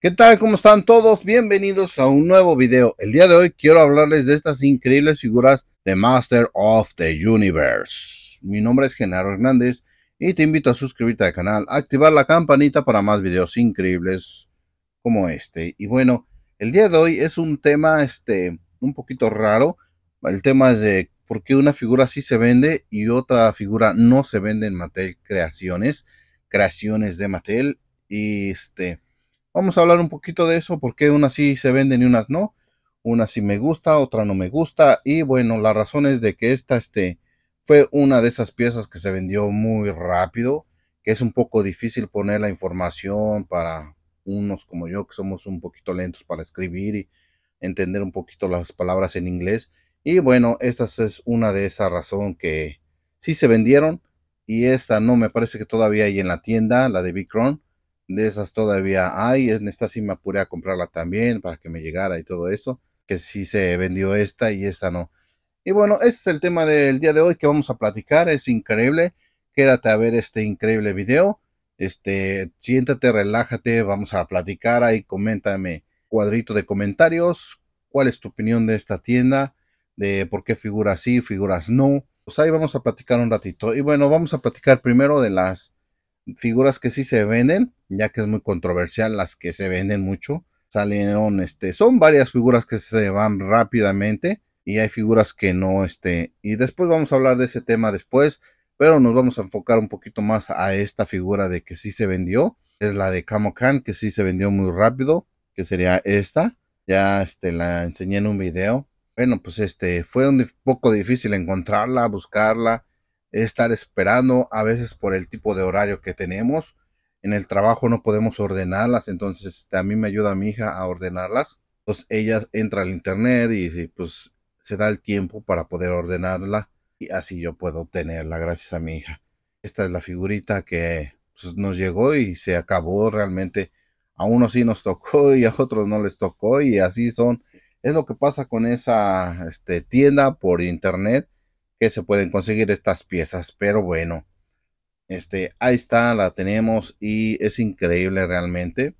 ¿Qué tal? ¿Cómo están todos? Bienvenidos a un nuevo video. El día de hoy quiero hablarles de estas increíbles figuras de Master of the Universe. Mi nombre es Genaro Hernández y te invito a suscribirte al canal, activar la campanita para más videos increíbles como este. Y bueno, el día de hoy es un tema este, un poquito raro. El tema es de por qué una figura sí se vende y otra figura no se vende en Mattel Creaciones. Creaciones de Mattel y este Vamos a hablar un poquito de eso, porque unas sí se venden y unas no. Una sí me gusta, otra no me gusta. Y bueno, la razón es de que esta este, fue una de esas piezas que se vendió muy rápido, que es un poco difícil poner la información para unos como yo, que somos un poquito lentos para escribir y entender un poquito las palabras en inglés. Y bueno, esta es una de esas razones que sí se vendieron. Y esta no me parece que todavía hay en la tienda, la de Bicron de esas todavía hay. En esta sí me apuré a comprarla también para que me llegara y todo eso. Que si se vendió esta y esta no. Y bueno, ese es el tema del día de hoy que vamos a platicar. Es increíble. Quédate a ver este increíble video. Este, siéntate, relájate, vamos a platicar ahí. Coméntame cuadrito de comentarios. ¿Cuál es tu opinión de esta tienda? De por qué figuras sí, figuras no. Pues ahí vamos a platicar un ratito. Y bueno, vamos a platicar primero de las figuras que sí se venden, ya que es muy controversial las que se venden mucho. Salieron, este, son varias figuras que se van rápidamente y hay figuras que no, este, y después vamos a hablar de ese tema después, pero nos vamos a enfocar un poquito más a esta figura de que sí se vendió, es la de Kamokan, que sí se vendió muy rápido, que sería esta, ya, este, la enseñé en un video. Bueno, pues este, fue un poco difícil encontrarla, buscarla, estar esperando a veces por el tipo de horario que tenemos. En el trabajo no podemos ordenarlas, entonces este, a mí me ayuda mi hija a ordenarlas. pues ella entra al internet y pues se da el tiempo para poder ordenarla y así yo puedo tenerla gracias a mi hija. Esta es la figurita que pues, nos llegó y se acabó realmente. A unos sí nos tocó y a otros no les tocó y así son. Es lo que pasa con esa este, tienda por internet que se pueden conseguir estas piezas. Pero bueno, este, ahí está, la tenemos y es increíble realmente.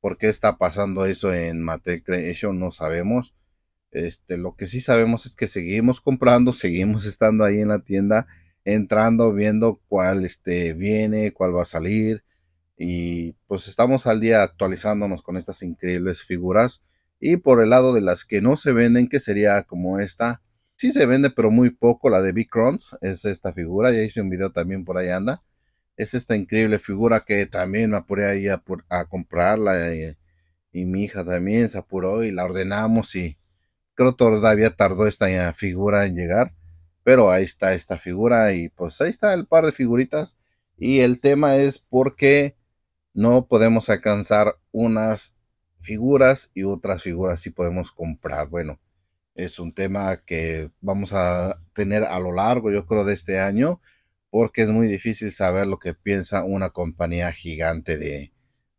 Porque está pasando eso en Mattel Creation? No sabemos. Este, lo que sí sabemos es que seguimos comprando, seguimos estando ahí en la tienda, entrando, viendo cuál este, viene, cuál va a salir. Y pues estamos al día actualizándonos con estas increíbles figuras. Y por el lado de las que no se venden, que sería como esta, Sí se vende, pero muy poco. La de Big es esta figura. Ya hice un video también por ahí anda. Es esta increíble figura que también me apuré ahí a, comprarla. Eh, y, mi hija también se apuró y la ordenamos. Y creo todavía tardó esta eh, figura en llegar. Pero ahí está esta figura. Y pues ahí está el par de figuritas. Y el tema es porque no podemos alcanzar unas figuras y otras figuras si podemos comprar. Bueno es un tema que vamos a tener a lo largo, yo creo, de este año, porque es muy difícil saber lo que piensa una compañía gigante de,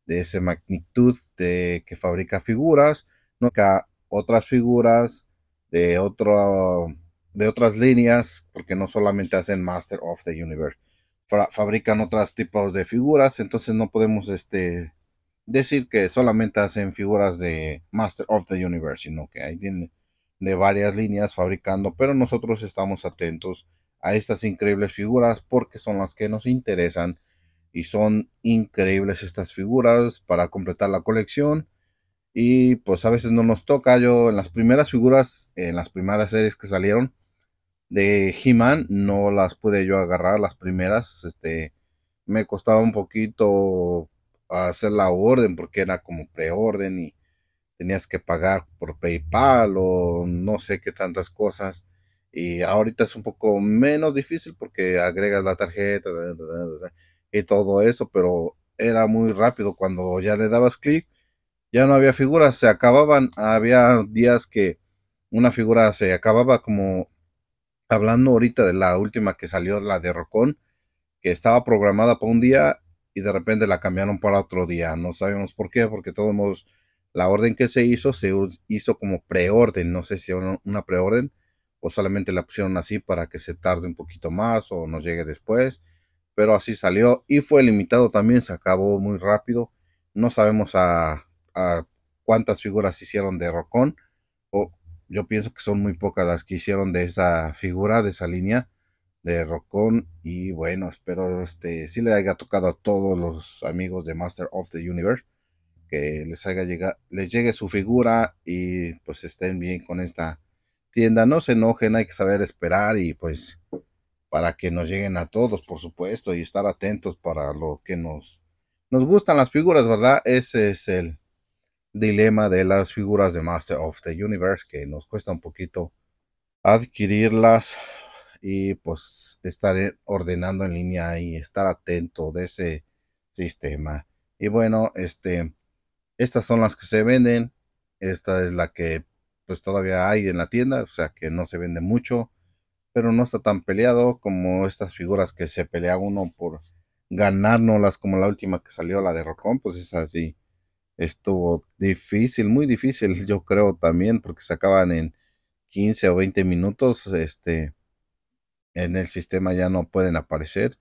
de esa magnitud de, que fabrica figuras, no que otras figuras de, otro, de otras líneas, porque no solamente hacen Master of the Universe, fabrican otros tipos de figuras, entonces no podemos este, decir que solamente hacen figuras de Master of the Universe, sino que ahí tienen de varias líneas fabricando, pero nosotros estamos atentos a estas increíbles figuras porque son las que nos interesan y son increíbles estas figuras para completar la colección y pues a veces no nos toca. Yo en las primeras figuras, en las primeras series que salieron de He-Man, no las pude yo agarrar, las primeras, este, me costaba un poquito hacer la orden porque era como preorden y tenías que pagar por PayPal o no sé qué tantas cosas. Y ahorita es un poco menos difícil porque agregas la tarjeta y todo eso, pero era muy rápido cuando ya le dabas clic, ya no había figuras, se acababan, había días que una figura se acababa como hablando ahorita de la última que salió, la de Rocón, que estaba programada para un día y de repente la cambiaron para otro día, no sabemos por qué, porque todos hemos la orden que se hizo se hizo como preorden, no sé si una preorden o solamente la pusieron así para que se tarde un poquito más o nos llegue después, pero así salió y fue limitado también, se acabó muy rápido. No sabemos a, cuántas figuras hicieron de Rocón, o yo pienso que son muy pocas las que hicieron de esa figura, de esa línea de Rocón y bueno, espero este sí le haya tocado a todos los amigos de Master of the Universe que les haga llegar, les llegue su figura y pues estén bien con esta tienda. No se enojen, hay que saber esperar y pues para que nos lleguen a todos, por supuesto, y estar atentos para lo que nos, nos gustan las figuras, ¿verdad? Ese es el dilema de las figuras de Master of the Universe, que nos cuesta un poquito adquirirlas y pues estar ordenando en línea y estar atento de ese sistema. Y bueno, este estas son las que se venden. Esta es la que pues todavía hay en la tienda, o sea que no se vende mucho, pero no está tan peleado como estas figuras que se pelea uno por ganárnoslas como la última que salió, la de Rocón, pues es así. Estuvo difícil, muy difícil, yo creo también, porque se acaban en 15 o 20 minutos, este, en el sistema ya no pueden aparecer.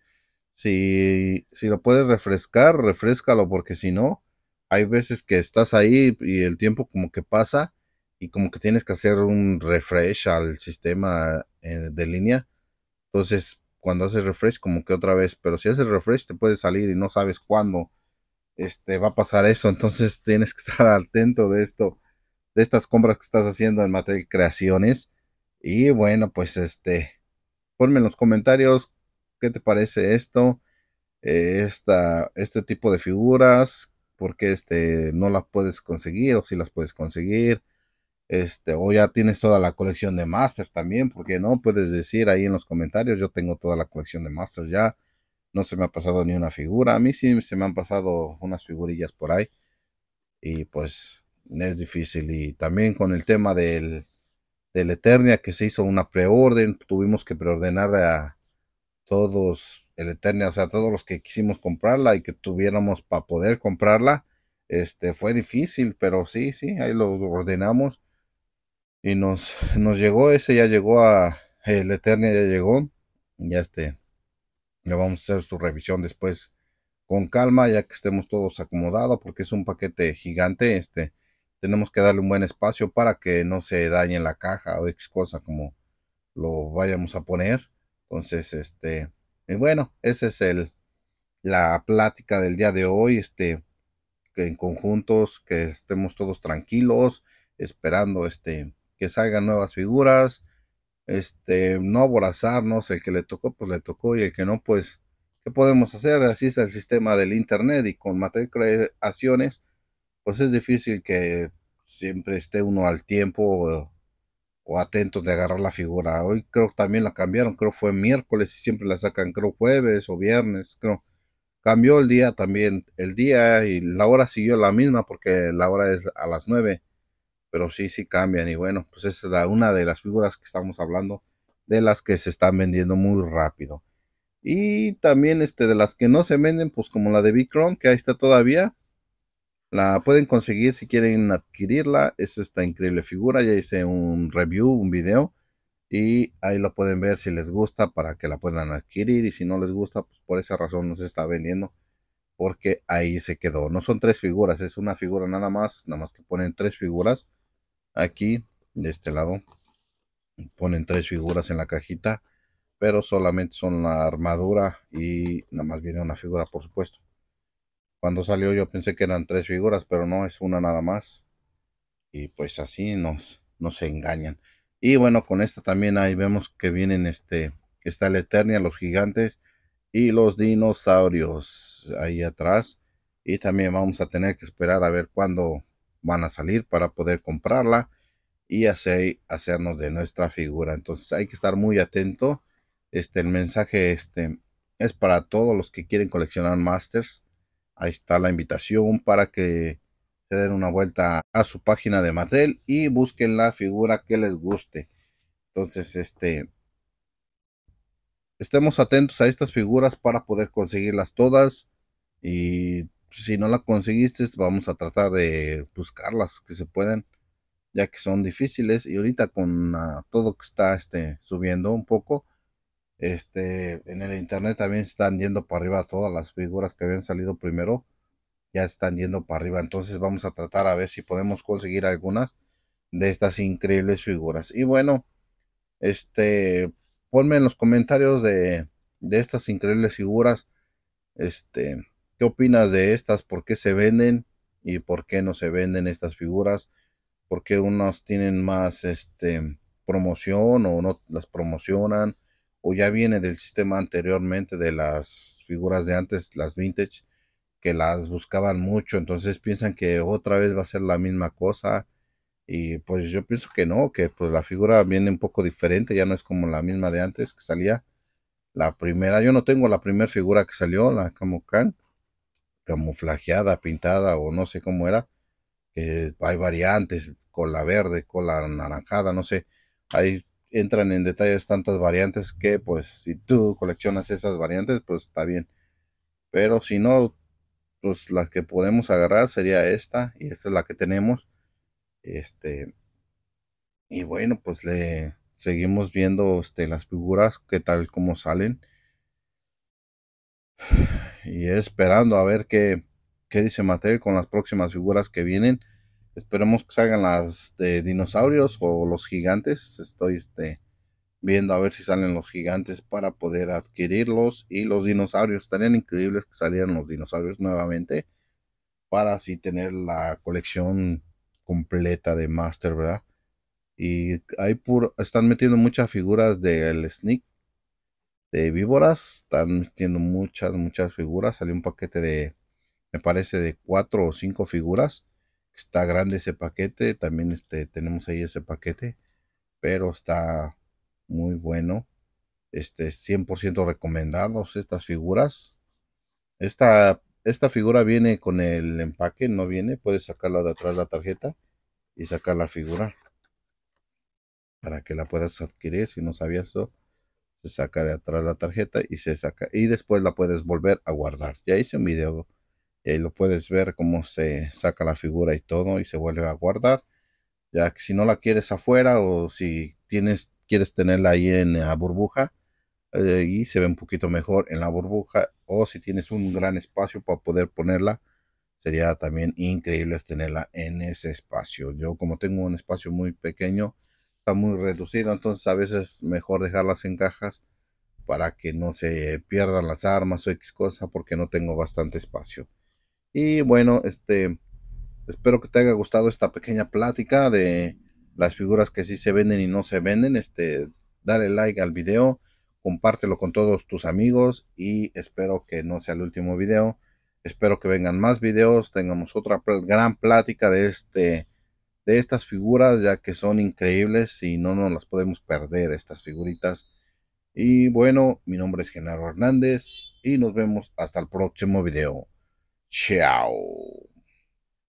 Si, si lo puedes refrescar, refrescalo, porque si no, hay veces que estás ahí y el tiempo como que pasa y como que tienes que hacer un refresh al sistema eh, de línea. Entonces, cuando haces refresh, como que otra vez, pero si haces refresh te puede salir y no sabes cuándo este, va a pasar eso. Entonces, tienes que estar atento de esto, de estas compras que estás haciendo en materia de creaciones. Y bueno, pues este, ponme en los comentarios qué te parece esto, eh, esta, este tipo de figuras, porque este, no las puedes conseguir o si las puedes conseguir. Este, o ya tienes toda la colección de Masters también, porque no puedes decir ahí en los comentarios, yo tengo toda la colección de Masters ya, no se me ha pasado ni una figura, a mí sí se me han pasado unas figurillas por ahí, y pues es difícil, y también con el tema del, del Eternia que se hizo una preorden, tuvimos que preordenar a todos el Eternia, o sea, todos los que quisimos comprarla y que tuviéramos para poder comprarla, este, fue difícil, pero sí, sí, ahí lo ordenamos y nos, nos llegó, ese ya llegó a, el Eternia ya llegó, ya este, le vamos a hacer su revisión después con calma, ya que estemos todos acomodados, porque es un paquete gigante, este, tenemos que darle un buen espacio para que no se dañe la caja o X cosa como lo vayamos a poner. Entonces, este, y eh, bueno, esa es el, la plática del día de hoy. Este, que en conjuntos, que estemos todos tranquilos, esperando este, que salgan nuevas figuras. Este, no aborazarnos, el que le tocó, pues le tocó, y el que no, pues, ¿qué podemos hacer? Así es el sistema del Internet y con matriculaciones, pues es difícil que siempre esté uno al tiempo o atentos de agarrar la figura. Hoy creo que también la cambiaron, creo fue miércoles y siempre la sacan, creo jueves o viernes, creo. Cambió el día también, el día y la hora siguió la misma porque la hora es a las 9, pero sí, sí cambian y bueno, pues esa es una de las figuras que estamos hablando, de las que se están vendiendo muy rápido. Y también este de las que no se venden, pues como la de Bicron, que ahí está todavía, la pueden conseguir si quieren adquirirla. Es esta increíble figura. Ya hice un review, un video. Y ahí lo pueden ver si les gusta para que la puedan adquirir. Y si no les gusta, pues por esa razón no se está vendiendo. Porque ahí se quedó. No son tres figuras, es una figura nada más. Nada más que ponen tres figuras. Aquí, de este lado. Ponen tres figuras en la cajita. Pero solamente son la armadura y nada más viene una figura, por supuesto. Cuando salió yo pensé que eran tres figuras, pero no, es una nada más. Y pues así nos, nos engañan. Y bueno, con esta también ahí vemos que vienen este, está la Eternia, los gigantes y los dinosaurios ahí atrás. Y también vamos a tener que esperar a ver cuándo van a salir para poder comprarla y hacer, hacernos de nuestra figura. Entonces hay que estar muy atento. Este, el mensaje este, es para todos los que quieren coleccionar Masters Ahí está la invitación para que se den una vuelta a su página de Mattel y busquen la figura que les guste. Entonces, este, estemos atentos a estas figuras para poder conseguirlas todas y si no la conseguiste vamos a tratar de buscarlas que se pueden ya que son difíciles y ahorita con ah, todo que está este, subiendo un poco este, en el internet también están yendo para arriba todas las figuras que habían salido primero. Ya están yendo para arriba. Entonces vamos a tratar a ver si podemos conseguir algunas de estas increíbles figuras. Y bueno, este, ponme en los comentarios de, estas increíbles figuras. Este, ¿qué opinas de estas? ¿Por qué se venden? ¿Y por qué no se venden estas figuras? porque qué unos tienen más este, promoción o no las promocionan? o ya viene del sistema anteriormente de las figuras de antes, las vintage, que las buscaban mucho, entonces piensan que otra vez va a ser la misma cosa y pues yo pienso que no, que pues la figura viene un poco diferente, ya no es como la misma de antes que salía la primera, yo no tengo la primera figura que salió, la Camocan, camuflajeada, pintada o no sé cómo era, que hay variantes, cola verde, cola anaranjada, no sé, hay entran en detalles tantas variantes que pues si tú coleccionas esas variantes pues está bien. Pero si no, pues la que podemos agarrar sería esta y esta es la que tenemos. Este y bueno, pues le seguimos viendo este, las figuras, qué tal como salen. Y esperando a ver qué, qué dice Mateo con las próximas figuras que vienen. Esperemos que salgan las de dinosaurios o los gigantes. Estoy este, viendo a ver si salen los gigantes para poder adquirirlos. Y los dinosaurios. Estarían increíbles que salieran los dinosaurios nuevamente. Para así tener la colección completa de Master, ¿verdad? Y hay están metiendo muchas figuras del Sneak de víboras. Están metiendo muchas, muchas figuras. Salió un paquete de, me parece, de cuatro o cinco figuras está grande ese paquete, también este, tenemos ahí ese paquete, pero está muy bueno. Este 100% recomendados estas figuras. Esta, esta figura viene con el empaque, no viene, puedes sacarla de atrás la tarjeta y sacar la figura para que la puedas adquirir si no sabías eso se saca de atrás la tarjeta y se saca y después la puedes volver a guardar ya hice un video y eh, ahí lo puedes ver cómo se saca la figura y todo y se vuelve a guardar ya que si no la quieres afuera o si tienes quieres tenerla ahí en la burbuja eh, y se ve un poquito mejor en la burbuja o si tienes un gran espacio para poder ponerla sería también increíble tenerla en ese espacio yo como tengo un espacio muy pequeño está muy reducido entonces a veces mejor dejarlas en cajas para que no se pierdan las armas o X cosas porque no tengo bastante espacio y bueno, este, espero que te haya gustado esta pequeña plática de las figuras que sí se venden y no se venden. Este, dale like al video, compártelo con todos tus amigos y espero que no sea el último video. Espero que vengan más videos, tengamos otra gran plática de este de estas figuras ya que son increíbles y no nos las podemos perder estas figuritas. Y bueno, mi nombre es Genaro Hernández y nos vemos hasta el próximo video. Ciao.